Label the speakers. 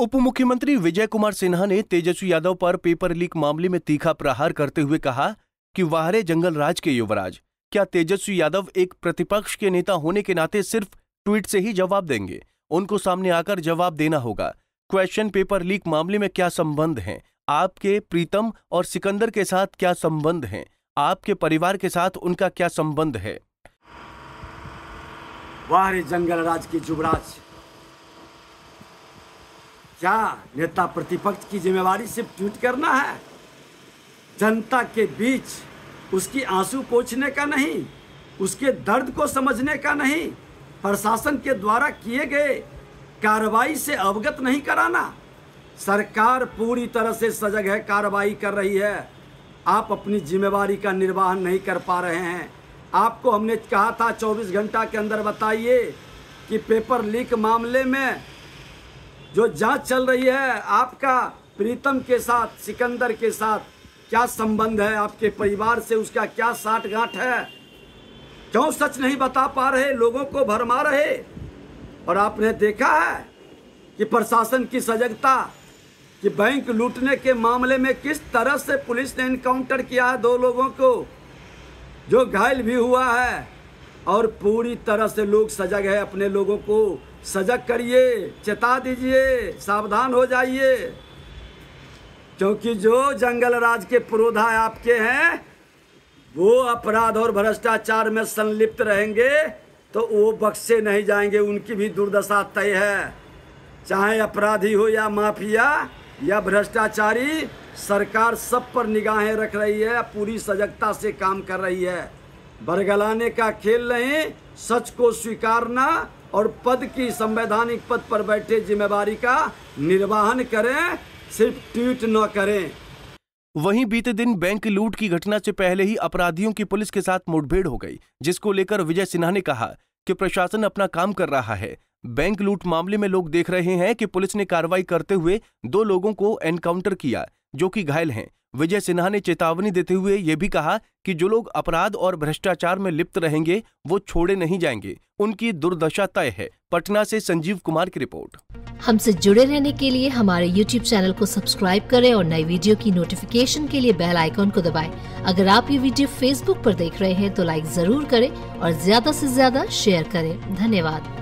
Speaker 1: उप मुख्यमंत्री विजय कुमार सिन्हा ने तेजस्वी यादव पर पेपर लीक मामले में तीखा प्रहार करते हुए कहा कि वाहरे जंगल राज के युवराज क्या तेजस्वी यादव एक प्रतिपक्ष के नेता होने के नाते सिर्फ ट्वीट से ही जवाब देंगे उनको सामने आकर जवाब देना होगा क्वेश्चन पेपर लीक मामले में क्या संबंध है आपके प्रीतम और सिकंदर के साथ क्या संबंध है आपके परिवार के साथ उनका क्या संबंध है
Speaker 2: वाहरे जंगल राज के युवराज क्या नेता प्रतिपक्ष की जिम्मेवारी सिर्फ ट्वीट करना है जनता के बीच उसकी आंसू पोछने का नहीं उसके दर्द को समझने का नहीं प्रशासन के द्वारा किए गए कार्रवाई से अवगत नहीं कराना सरकार पूरी तरह से सजग है कार्रवाई कर रही है आप अपनी जिम्मेवारी का निर्वाहन नहीं कर पा रहे हैं आपको हमने कहा था 24 घंटा के अंदर बताइए कि पेपर लीक मामले में जो जांच चल रही है आपका प्रीतम के साथ सिकंदर के साथ क्या संबंध है आपके परिवार से उसका क्या साठ गांठ है क्यों सच नहीं बता पा रहे लोगों को भरमा रहे और आपने देखा है कि प्रशासन की सजगता कि बैंक लूटने के मामले में किस तरह से पुलिस ने इनकाउंटर किया है दो लोगों को जो घायल भी हुआ है और पूरी तरह से लोग सजग है अपने लोगों को सजग करिए चेता दीजिए सावधान हो जाइए क्योंकि जो जंगल राज के पुरोधा आपके हैं वो अपराध और भ्रष्टाचार में संलिप्त रहेंगे तो वो बक्से नहीं जाएंगे उनकी भी दुर्दशा तय है चाहे अपराधी हो या माफिया या भ्रष्टाचारी सरकार सब पर निगाहें रख रही है पूरी सजगता से काम कर रही है बरगलाने का खेल नहीं सच को स्वीकारना और पद की संवैधानिक पद पर बैठे जिम्मेवारी का
Speaker 1: निर्वाहन करें सिर्फ ट्वीट न करें वहीं बीते दिन बैंक लूट की घटना से पहले ही अपराधियों की पुलिस के साथ मुठभेड़ हो गई जिसको लेकर विजय सिन्हा ने कहा कि प्रशासन अपना काम कर रहा है बैंक लूट मामले में लोग देख रहे हैं कि पुलिस ने कार्रवाई करते हुए दो लोगों को एनकाउंटर किया जो कि घायल हैं विजय सिन्हा ने चेतावनी देते हुए ये भी कहा कि जो लोग अपराध और भ्रष्टाचार में लिप्त रहेंगे वो छोड़े नहीं जाएंगे उनकी दुर्दशा तय है पटना से संजीव कुमार की रिपोर्ट हमसे जुड़े रहने के लिए हमारे YouTube चैनल को सब्सक्राइब करें और नई वीडियो की नोटिफिकेशन के लिए बेल आइकॉन को दबाएं। अगर आप ये वीडियो Facebook पर देख रहे हैं तो लाइक जरूर करें और ज्यादा से ज्यादा शेयर करें धन्यवाद